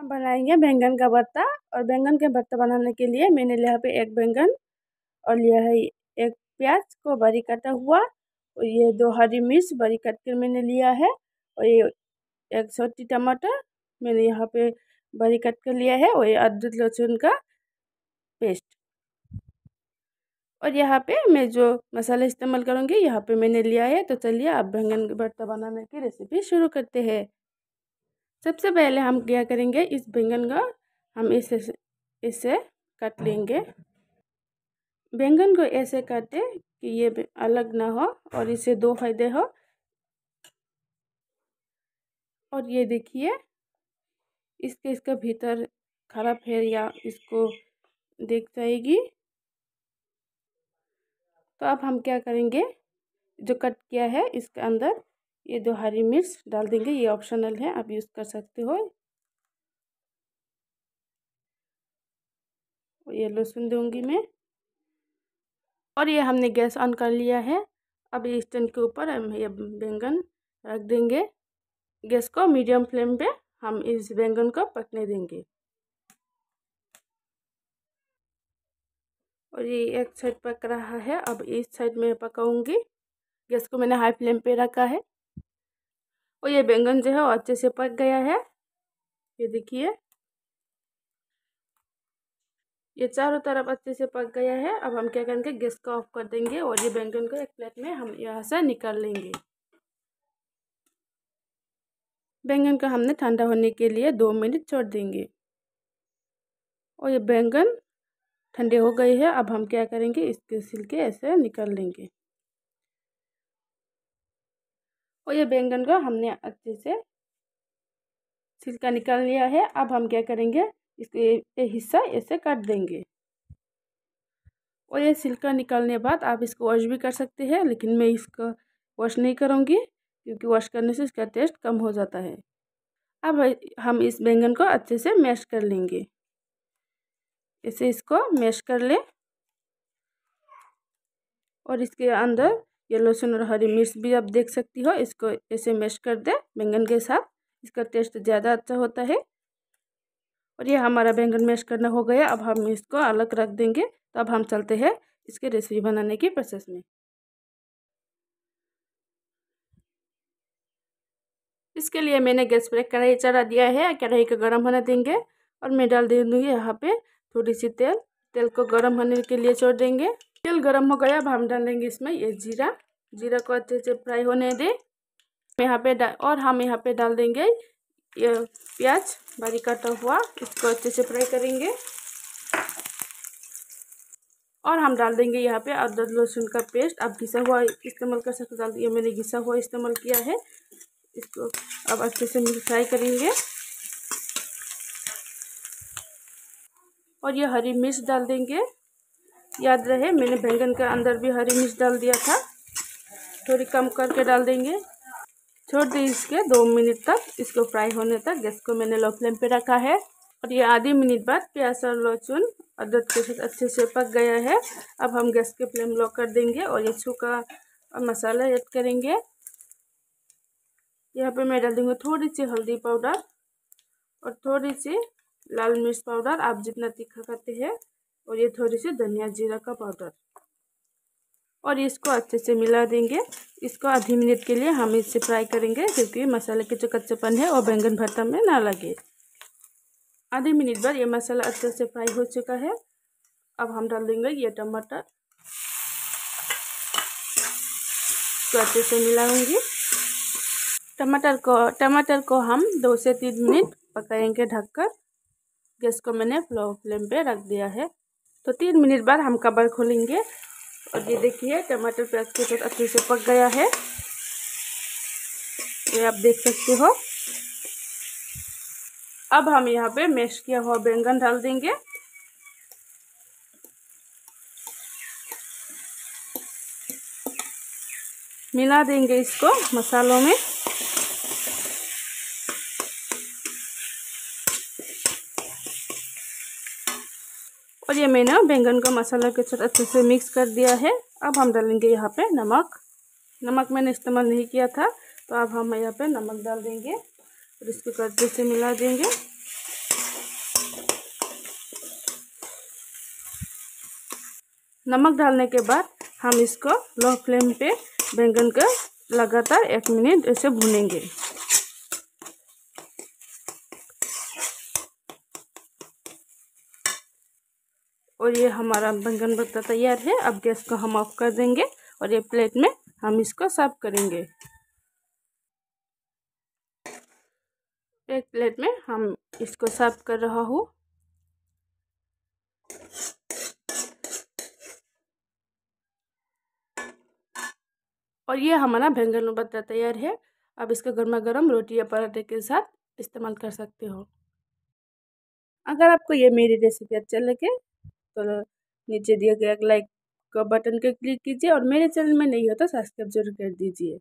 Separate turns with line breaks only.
हम बनाएंगे बैंगन का भर्ता और बैंगन के भर्ता बनाने के लिए मैंने लिया पे एक बैंगन और लिया है एक प्याज को बारी काटा हुआ और ये दो हरी मिर्च बारीक कट कर मैंने लिया है और ये एक छोटी टमाटर मैंने यहाँ पे बारीक कट कर लिया है और ये अदरक लहसुन का पेस्ट और यहाँ पे मैं जो मसाला इस्तेमाल करूँगी यहाँ पे मैंने लिया है तो चलिए आप बैंगन का भरता बनाने की रेसिपी शुरू करते हैं सबसे पहले हम क्या करेंगे इस बैंगन का हम इसे इसे कट लेंगे बैंगन को ऐसे काटे कि ये अलग ना हो और इसे दो फायदे हो और ये देखिए इसके इसका भीतर खराब है या इसको देख जाएगी तो अब हम क्या करेंगे जो कट किया है इसके अंदर ये दो हरी मिर्च डाल देंगे ये ऑप्शनल है आप यूज़ कर सकते हो ये लहसुन दूंगी मैं और ये हमने गैस ऑन कर लिया है अब ये स्टैंड के ऊपर हम ये बैंगन रख देंगे गैस को मीडियम फ्लेम पे हम इस बैंगन को पकने देंगे और ये एक साइड पक रहा है अब इस साइड में पकाऊंगी गैस को मैंने हाई फ्लेम पे रखा है और ये बैंगन जो है वो अच्छे से पक गया है ये देखिए ये चारों तरफ अच्छे से पक गया है अब हम क्या करेंगे गैस को ऑफ कर देंगे और ये बैंगन को एक प्लेट में हम यहाँ से निकाल लेंगे बैंगन को हमने ठंडा होने के लिए दो मिनट छोड़ देंगे और ये बैंगन ठंडे हो गए हैं अब हम क्या करेंगे इसके के ऐसे निकाल लेंगे और ये बैंगन को हमने अच्छे से छिलका निकाल लिया है अब हम क्या करेंगे इसको ये हिस्सा ऐसे काट देंगे और ये सिल्का निकालने बाद आप इसको वॉश भी कर सकते हैं लेकिन मैं इसको वॉश नहीं करूँगी क्योंकि वॉश करने से इसका टेस्ट कम हो जाता है अब हम इस बैंगन को अच्छे से मैश कर लेंगे ऐसे इसको मैश कर लें और इसके अंदर ये लहसुन और हरी मिर्च भी आप देख सकती हो इसको ऐसे मैश कर दें बैंगन के साथ इसका टेस्ट ज़्यादा अच्छा होता है और ये हमारा बैंगन मैश करना हो गया अब हम इसको अलग रख देंगे तो अब हम चलते हैं इसके रेसिपी बनाने के प्रोसेस में इसके लिए मैंने गैस पर कढ़ाई चढ़ा दिया है कढ़ाई को गर्म होने देंगे और मैं डाल दूँगी यहाँ पे थोड़ी सी तेल तेल को गर्म होने के लिए छोड़ देंगे तेल गर्म हो गया अब हम डाल देंगे इसमें ये जीरा जीरा को अच्छे से फ्राई होने दें यहाँ पे डाल और हम यहाँ पे डाल देंगे ये प्याज बारीक काटा हुआ इसको अच्छे से फ्राई करेंगे और हम डाल देंगे यहाँ पे अदरक लहसुन का पेस्ट आप घिसा हुआ इस्तेमाल कर सकते डाल ये मैंने घिसा हुआ इस्तेमाल किया है इसको अब अच्छे से फ्राई करेंगे और ये हरी मिर्च डाल देंगे याद रहे मैंने बैंगन के अंदर भी हरी मिर्च डाल दिया था थोड़ी कम करके डाल देंगे छोड़ दें इसके दो मिनट तक इसको फ्राई होने तक गैस को मैंने लो फ्लेम पे रखा है और ये आधे मिनट बाद प्याज और लहसुन अदरक के साथ अच्छे से पक गया है अब हम गैस के फ्लेम लो कर देंगे और ये सूखा मसाला ऐड करेंगे यहाँ पे मैं डाल दूँगी थोड़ी सी हल्दी पाउडर और थोड़ी सी लाल मिर्च पाउडर आप जितना तीखा खाते हैं और ये थोड़ी सी धनिया जीरा का पाउडर और इसको अच्छे से मिला देंगे इसको आधी मिनट के लिए हम इसे फ्राई करेंगे क्योंकि मसाले के जो कच्चेपन है वो बैंगन भरता में ना लगे आधे मिनट बाद ये मसाला अच्छे से फ्राई हो चुका है अब हम डाल देंगे ये टमाटर को अच्छे से मिलाएंगे टमाटर को टमाटर को हम दो से तीन मिनट पकाएंगे ढककर गैस को मैंने फ्लो फ्लेम पे रख दिया है तो तीन मिनट बाद हम कबर खोलेंगे और ये देखिए टमाटर प्याज के साथ अच्छे से पक गया है ये आप देख सकते हो अब हम यहाँ पे मैश किया हुआ बैंगन डाल देंगे मिला देंगे इसको मसालों में लिए मैंने बैंगन का मसाला के साथ अच्छे से मिक्स कर दिया है अब हम डालेंगे यहाँ पे नमक नमक मैंने इस्तेमाल नहीं किया था तो अब हम यहाँ पे नमक डाल देंगे और इसको कच्चे से मिला देंगे नमक डालने के बाद हम इसको लो फ्लेम पे बैंगन का लगातार एक मिनट ऐसे भूनेंगे और ये हमारा बैंगन भत्ता तैयार है अब गैस को हम ऑफ कर देंगे और ये प्लेट में हम इसको सर्व करेंगे एक प्लेट में हम इसको सर्व कर रहा हूँ और ये हमारा बैंगन भत्ता तैयार है आप इसको गर्मा गर्म रोटी या पराठे के साथ इस्तेमाल कर सकते हो अगर आपको ये मेरी रेसिपी अच्छा लगे तो नीचे दिए गए लाइक का बटन के क्लिक कीजिए और मेरे चैनल में नहीं हो तो सब्सक्राइब जरूर कर दीजिए